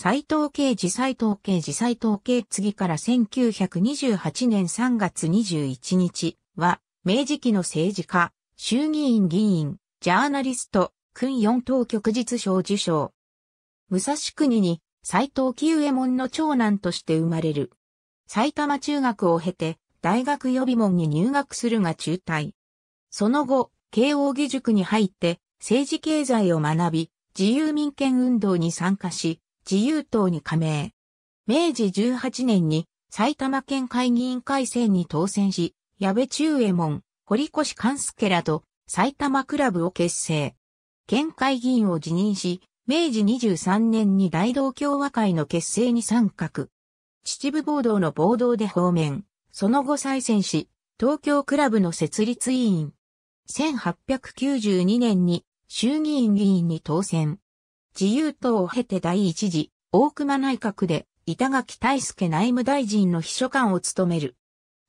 斎藤慶治斎藤慶治斎藤慶次から1928年3月21日は、明治期の政治家、衆議院議員、ジャーナリスト、訓四等局実賞受賞。武蔵国に斎藤喜右衛門の長男として生まれる。埼玉中学を経て、大学予備門に入学するが中退。その後、慶応義塾に入って、政治経済を学び、自由民権運動に参加し、自由党に加盟。明治18年に埼玉県会議員改選に当選し、矢部中右衛門、堀越勘助らと埼玉クラブを結成。県会議員を辞任し、明治23年に大同共和会の結成に参画。秩父暴動の暴動で方面、その後再選し、東京クラブの設立委員。1892年に衆議院議員に当選。自由党を経て第一次、大熊内閣で、板垣大輔内務大臣の秘書官を務める。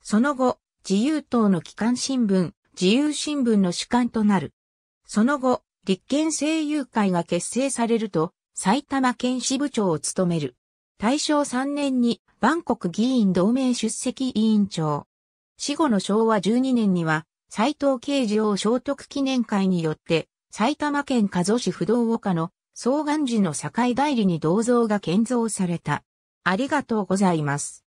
その後、自由党の機関新聞、自由新聞の主幹となる。その後、立憲政友会が結成されると、埼玉県支部長を務める。大正3年に、万国議員同盟出席委員長。死後の昭和12年には、斎藤慶次郎聖徳記念会によって、埼玉県加須市不動岡の双眼寺の境代理に銅像が建造された。ありがとうございます。